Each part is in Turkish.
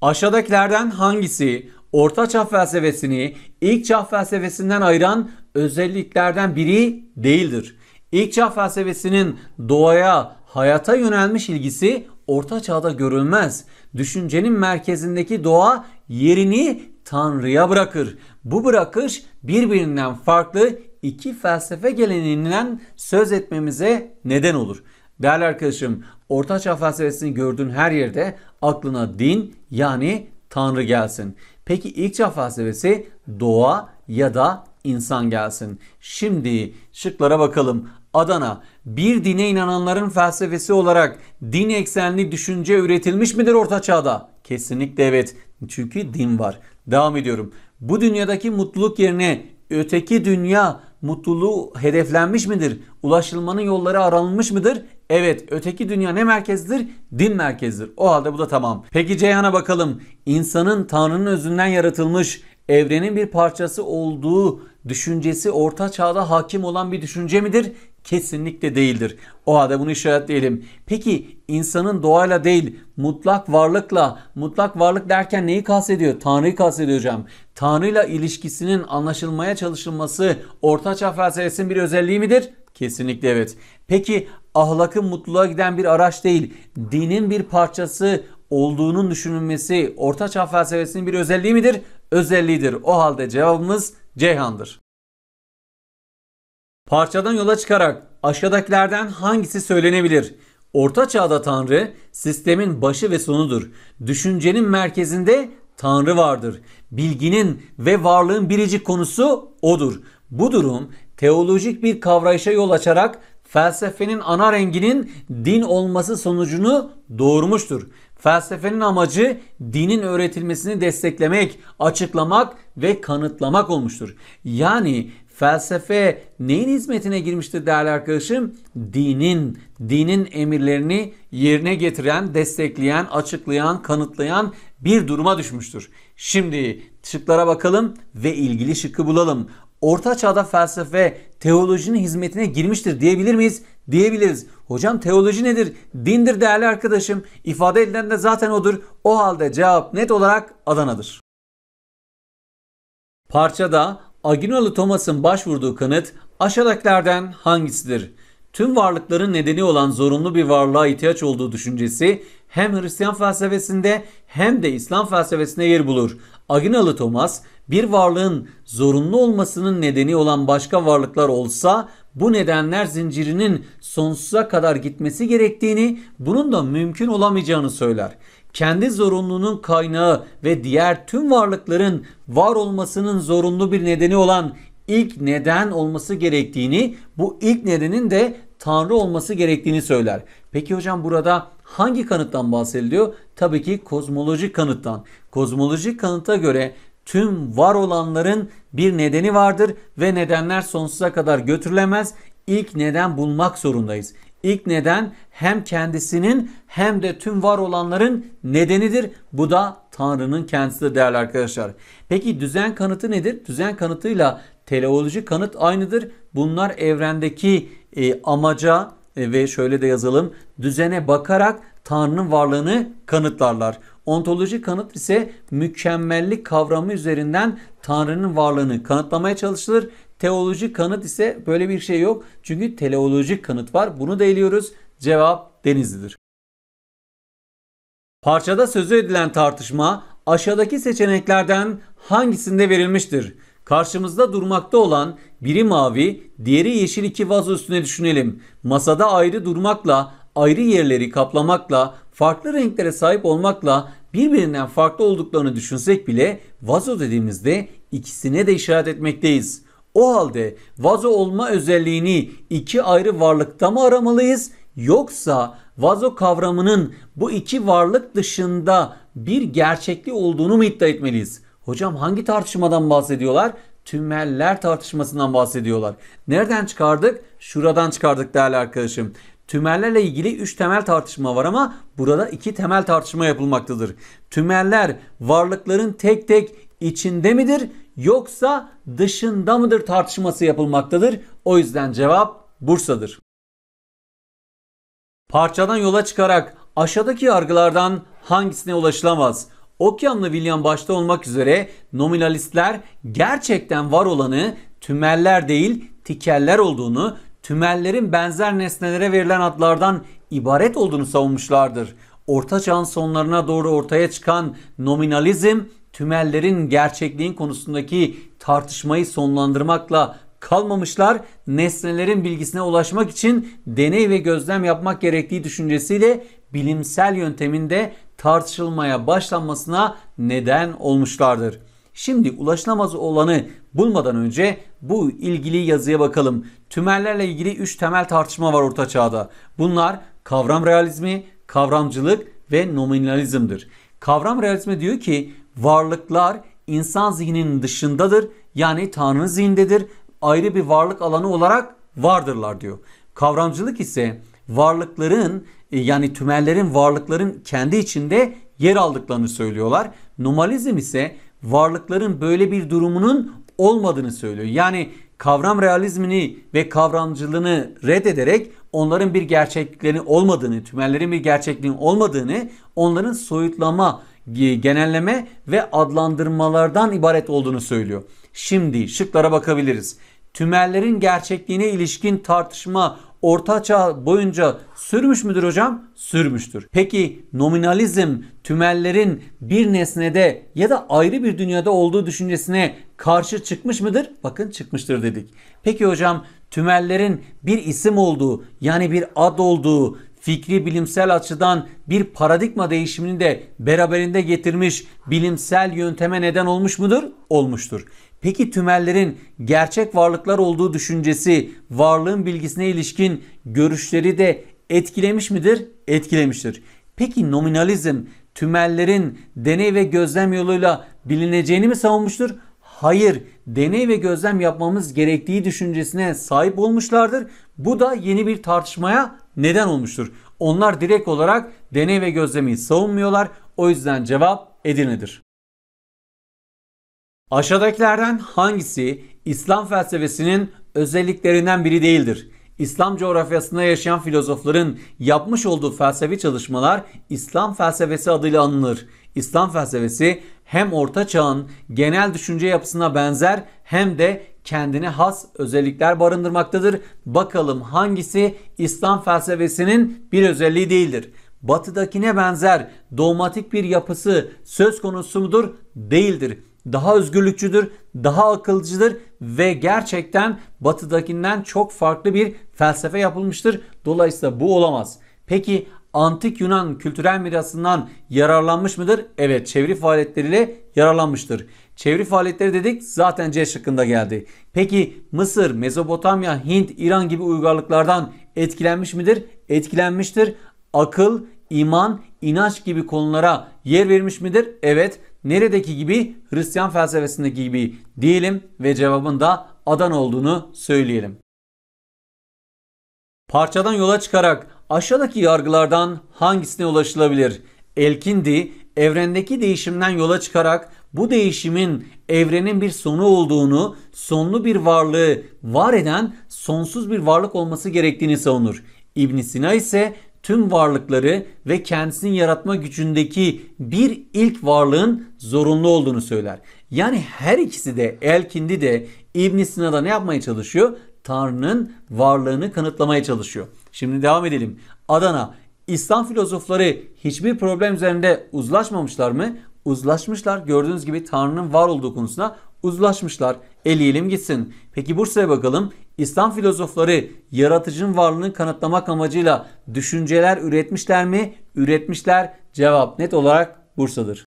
Aşağıdakilerden hangisi Orta Çağ felsefesini ilk çağ felsefesinden ayıran özelliklerden biri değildir? İlk çağ felsefesinin doğaya, hayata yönelmiş ilgisi Orta Çağ'da görülmez. Düşüncenin merkezindeki doğa yerini Tanrı'ya bırakır. Bu bırakış birbirinden farklı iki felsefe geleneğinden söz etmemize neden olur. Değerli arkadaşım, Ortaçağ felsefesini gördüğün her yerde aklına din yani Tanrı gelsin. Peki ilk çağ felsefesi doğa ya da insan gelsin. Şimdi şıklara bakalım. Adana bir dine inananların felsefesi olarak din eksenli düşünce üretilmiş midir Orta Çağ'da? Kesinlikle evet. Çünkü din var. Devam ediyorum. Bu dünyadaki mutluluk yerine öteki dünya mutluluğu hedeflenmiş midir? Ulaşılmanın yolları aranmış mıdır? Evet öteki dünya ne merkezdir? Din merkezdir. O halde bu da tamam. Peki Ceyhan'a bakalım. İnsanın Tanrı'nın özünden yaratılmış, evrenin bir parçası olduğu düşüncesi orta çağda hakim olan bir düşünce midir? Kesinlikle değildir. O halde bunu işaretleyelim. Peki insanın doğayla değil mutlak varlıkla, mutlak varlık derken neyi kastediyor? Tanrı'yı kastediyor hocam. Tanrı'yla ilişkisinin anlaşılmaya çalışılması ortaçağ felsefesinin bir özelliği midir? Kesinlikle evet. Peki ahlakın mutluluğa giden bir araç değil, dinin bir parçası olduğunun düşünülmesi ortaçağ felsefesinin bir özelliği midir? Özelliğidir. O halde cevabımız Ceyhan'dır. Parçadan yola çıkarak aşağıdakilerden hangisi söylenebilir? Orta çağda Tanrı sistemin başı ve sonudur. Düşüncenin merkezinde Tanrı vardır. Bilginin ve varlığın biricik konusu odur. Bu durum teolojik bir kavrayışa yol açarak felsefenin ana renginin din olması sonucunu doğurmuştur. Felsefenin amacı dinin öğretilmesini desteklemek, açıklamak ve kanıtlamak olmuştur. Yani Felsefe neyin hizmetine girmiştir değerli arkadaşım? Dinin, dinin emirlerini yerine getiren, destekleyen, açıklayan, kanıtlayan bir duruma düşmüştür. Şimdi şıklara bakalım ve ilgili şıkkı bulalım. Orta çağda felsefe teolojinin hizmetine girmiştir diyebilir miyiz? Diyebiliriz. Hocam teoloji nedir? Dindir değerli arkadaşım. İfade edilen de zaten odur. O halde cevap net olarak Adana'dır. Parçada Aginalı Thomas'ın başvurduğu kanıt aşağıdakilerden hangisidir? Tüm varlıkların nedeni olan zorunlu bir varlığa ihtiyaç olduğu düşüncesi hem Hristiyan felsefesinde hem de İslam felsefesinde yer bulur. Aginalı Thomas bir varlığın zorunlu olmasının nedeni olan başka varlıklar olsa bu nedenler zincirinin sonsuza kadar gitmesi gerektiğini, bunun da mümkün olamayacağını söyler kendi zorunluluğunun kaynağı ve diğer tüm varlıkların var olmasının zorunlu bir nedeni olan ilk neden olması gerektiğini, bu ilk nedenin de Tanrı olması gerektiğini söyler. Peki hocam burada hangi kanıttan bahsediliyor? Tabii ki kozmolojik kanıttan. Kozmolojik kanıta göre tüm var olanların bir nedeni vardır ve nedenler sonsuza kadar götürülemez. İlk neden bulmak zorundayız. İlk neden hem kendisinin hem de tüm var olanların nedenidir. Bu da Tanrı'nın kendisidir değerli arkadaşlar. Peki düzen kanıtı nedir? Düzen kanıtıyla teleoloji kanıt aynıdır. Bunlar evrendeki e, amaca e, ve şöyle de yazalım düzene bakarak Tanrı'nın varlığını kanıtlarlar. Ontolojik kanıt ise mükemmellik kavramı üzerinden Tanrı'nın varlığını kanıtlamaya çalışılır. Teolojik kanıt ise böyle bir şey yok. Çünkü teleolojik kanıt var. Bunu da eliyoruz. Cevap Denizli'dir. Parçada sözü edilen tartışma aşağıdaki seçeneklerden hangisinde verilmiştir? Karşımızda durmakta olan biri mavi, diğeri yeşil iki vazo üstüne düşünelim. Masada ayrı durmakla, ayrı yerleri kaplamakla, farklı renklere sahip olmakla birbirinden farklı olduklarını düşünsek bile vazo dediğimizde ikisine de işaret etmekteyiz. O halde vazo olma özelliğini iki ayrı varlıkta mı aramalıyız yoksa vazo kavramının bu iki varlık dışında bir gerçekliği olduğunu mu iddia etmeliyiz? Hocam hangi tartışmadan bahsediyorlar? Tümeller tartışmasından bahsediyorlar. Nereden çıkardık? Şuradan çıkardık değerli arkadaşım. Tümerlerle ilgili 3 temel tartışma var ama burada 2 temel tartışma yapılmaktadır. Tümerler varlıkların tek tek içinde midir yoksa dışında mıdır tartışması yapılmaktadır. O yüzden cevap Bursa'dır. Parçadan yola çıkarak aşağıdaki yargılardan hangisine ulaşılamaz? Okyanlı William başta olmak üzere nominalistler gerçekten var olanı tümeller değil tikeller olduğunu tümellerin benzer nesnelere verilen adlardan ibaret olduğunu savunmuşlardır. Orta çağın sonlarına doğru ortaya çıkan nominalizm tümellerin gerçekliğin konusundaki tartışmayı sonlandırmakla kalmamışlar. Nesnelerin bilgisine ulaşmak için deney ve gözlem yapmak gerektiği düşüncesiyle bilimsel yönteminde tartışılmaya başlanmasına neden olmuşlardır. Şimdi ulaşılamaz olanı bulmadan önce bu ilgili yazıya bakalım. Tümerlerle ilgili 3 temel tartışma var orta çağda. Bunlar kavram realizmi, kavramcılık ve nominalizmdir. Kavram realizmi diyor ki varlıklar insan zihninin dışındadır. Yani tanrı zihindedir. Ayrı bir varlık alanı olarak vardırlar diyor. Kavramcılık ise varlıkların e, yani tümellerin varlıkların kendi içinde yer aldıklarını söylüyorlar. Nominalizm ise varlıkların böyle bir durumunun olmadığını söylüyor. Yani kavram realizmini ve kavramcılığını reddederek onların bir gerçekliklerini olmadığını, tümellerin bir gerçekliğin olmadığını, onların soyutlama, e, genelleme ve adlandırmalardan ibaret olduğunu söylüyor. Şimdi şıklara bakabiliriz. Tümellerin gerçekliğine ilişkin tartışma orta çağ boyunca sürmüş müdür hocam? Sürmüştür. Peki nominalizm tümellerin bir nesnede ya da ayrı bir dünyada olduğu düşüncesine karşı çıkmış mıdır? Bakın çıkmıştır dedik. Peki hocam tümellerin bir isim olduğu yani bir ad olduğu fikri bilimsel açıdan bir paradigma değişimini de beraberinde getirmiş bilimsel yönteme neden olmuş mudur? Olmuştur. Peki tümellerin gerçek varlıklar olduğu düşüncesi varlığın bilgisine ilişkin görüşleri de etkilemiş midir? Etkilemiştir. Peki nominalizm tümellerin deney ve gözlem yoluyla bilineceğini mi savunmuştur? Hayır, deney ve gözlem yapmamız gerektiği düşüncesine sahip olmuşlardır. Bu da yeni bir tartışmaya neden olmuştur. Onlar direkt olarak deney ve gözlemi savunmuyorlar. O yüzden cevap Edirne'dir. Aşağıdakilerden hangisi İslam felsefesinin özelliklerinden biri değildir? İslam coğrafyasında yaşayan filozofların yapmış olduğu felsefi çalışmalar İslam felsefesi adıyla anılır. İslam felsefesi hem orta çağın genel düşünce yapısına benzer hem de kendine has özellikler barındırmaktadır. Bakalım hangisi İslam felsefesinin bir özelliği değildir. Batıdakine benzer dogmatik bir yapısı söz konusu mudur? Değildir. Daha özgürlükçüdür, daha akılcıdır ve gerçekten batıdakinden çok farklı bir felsefe yapılmıştır. Dolayısıyla bu olamaz. Peki antik Yunan kültürel mirasından yararlanmış mıdır? Evet çeviri faaliyetleriyle yararlanmıştır. Çeviri faaliyetleri dedik zaten C şıkkında geldi. Peki Mısır, Mezopotamya, Hint, İran gibi uygarlıklardan etkilenmiş midir? Etkilenmiştir. Akıl, iman, inanç gibi konulara yer vermiş midir? Evet. Neredeki gibi? Hristiyan felsefesindeki gibi diyelim ve cevabın da adan olduğunu söyleyelim. Parçadan yola çıkarak Aşağıdaki yargılardan hangisine ulaşılabilir? Elkindi evrendeki değişimden yola çıkarak bu değişimin evrenin bir sonu olduğunu, sonlu bir varlığı var eden sonsuz bir varlık olması gerektiğini savunur. İbn Sina ise tüm varlıkları ve kendisinin yaratma gücündeki bir ilk varlığın zorunlu olduğunu söyler. Yani her ikisi de Elkindi de İbn Sina da ne yapmaya çalışıyor? Tanrı'nın varlığını kanıtlamaya çalışıyor. Şimdi devam edelim. Adana. İslam filozofları hiçbir problem üzerinde uzlaşmamışlar mı? Uzlaşmışlar. Gördüğünüz gibi Tanrı'nın var olduğu konusuna uzlaşmışlar. Eleyelim gitsin. Peki Bursa'ya bakalım. İslam filozofları yaratıcının varlığını kanıtlamak amacıyla düşünceler üretmişler mi? Üretmişler. Cevap net olarak Bursa'dır.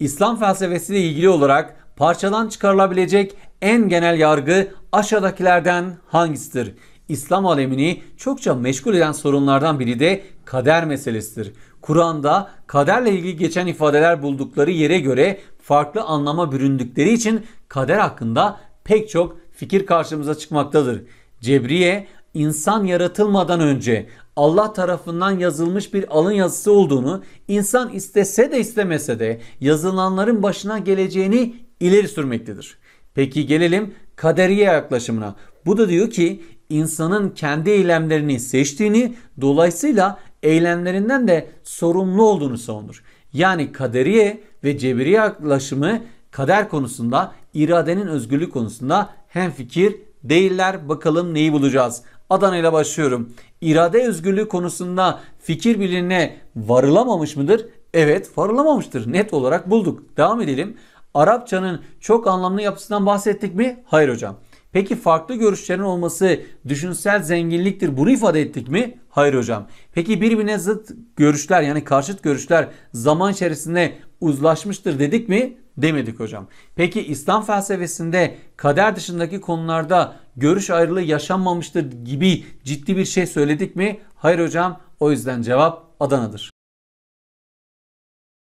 İslam felsefesiyle ilgili olarak parçadan çıkarılabilecek en genel yargı aşağıdakilerden hangisidir? İslam alemini çokça meşgul eden sorunlardan biri de kader meselesidir. Kur'an'da kaderle ilgili geçen ifadeler buldukları yere göre farklı anlama büründükleri için kader hakkında pek çok fikir karşımıza çıkmaktadır. Cebriye insan yaratılmadan önce Allah tarafından yazılmış bir alın yazısı olduğunu, insan istese de istemese de yazılanların başına geleceğini ileri sürmektedir. Peki gelelim kaderiye yaklaşımına. Bu da diyor ki insanın kendi eylemlerini seçtiğini, dolayısıyla eylemlerinden de sorumlu olduğunu savunur. Yani kaderiye ve cebiri yaklaşımı kader konusunda, iradenin özgürlüğü konusunda hem fikir değiller. Bakalım neyi bulacağız. Adana ile başlıyorum. İrade özgürlüğü konusunda fikir birliğine varılamamış mıdır? Evet, varılamamıştır. Net olarak bulduk. Devam edelim. Arapçanın çok anlamlı yapısından bahsettik mi? Hayır hocam. Peki farklı görüşlerin olması düşünsel zenginliktir bunu ifade ettik mi? Hayır hocam. Peki birbirine zıt görüşler yani karşıt görüşler zaman içerisinde uzlaşmıştır dedik mi? Demedik hocam. Peki İslam felsefesinde kader dışındaki konularda görüş ayrılığı yaşanmamıştır gibi ciddi bir şey söyledik mi? Hayır hocam. O yüzden cevap Adana'dır.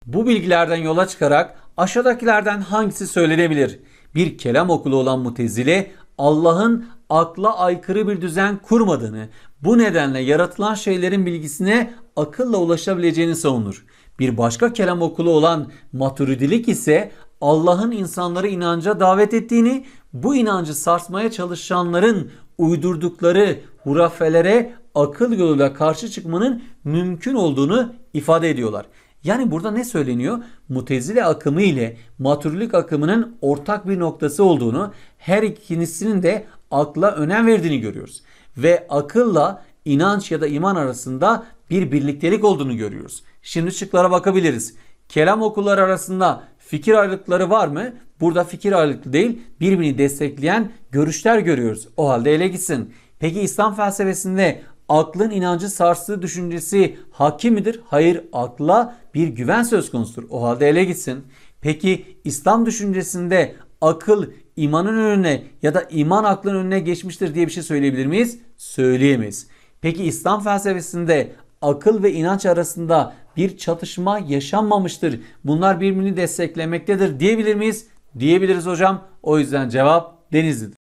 Bu bilgilerden yola çıkarak aşağıdakilerden hangisi söylenebilir? Bir kelam okulu olan mutezile Allah'ın akla aykırı bir düzen kurmadığını, bu nedenle yaratılan şeylerin bilgisine akılla ulaşabileceğini savunur. Bir başka kelam okulu olan maturidilik ise Allah'ın insanları inanca davet ettiğini, bu inancı sarsmaya çalışanların uydurdukları hurafelere akıl yoluyla karşı çıkmanın mümkün olduğunu ifade ediyorlar. Yani burada ne söyleniyor? Mutezile akımı ile maturilik akımının ortak bir noktası olduğunu, her ikisinin de akla önem verdiğini görüyoruz. Ve akılla inanç ya da iman arasında bir birliktelik olduğunu görüyoruz. Şimdi şıklara bakabiliriz. Kelam okulları arasında fikir ayrılıkları var mı? Burada fikir ayrılıklı değil, birbirini destekleyen görüşler görüyoruz. O halde ele gitsin. Peki İslam felsefesinde aklın inancı sarstığı düşüncesi hakim midir? Hayır akla bir güven söz konusudur. O halde ele gitsin. Peki İslam düşüncesinde akıl imanın önüne ya da iman aklın önüne geçmiştir diye bir şey söyleyebilir miyiz? Söyleyemeyiz. Peki İslam felsefesinde akıl ve inanç arasında bir çatışma yaşanmamıştır. Bunlar birbirini desteklemektedir diyebilir miyiz? Diyebiliriz hocam. O yüzden cevap Denizli'dir.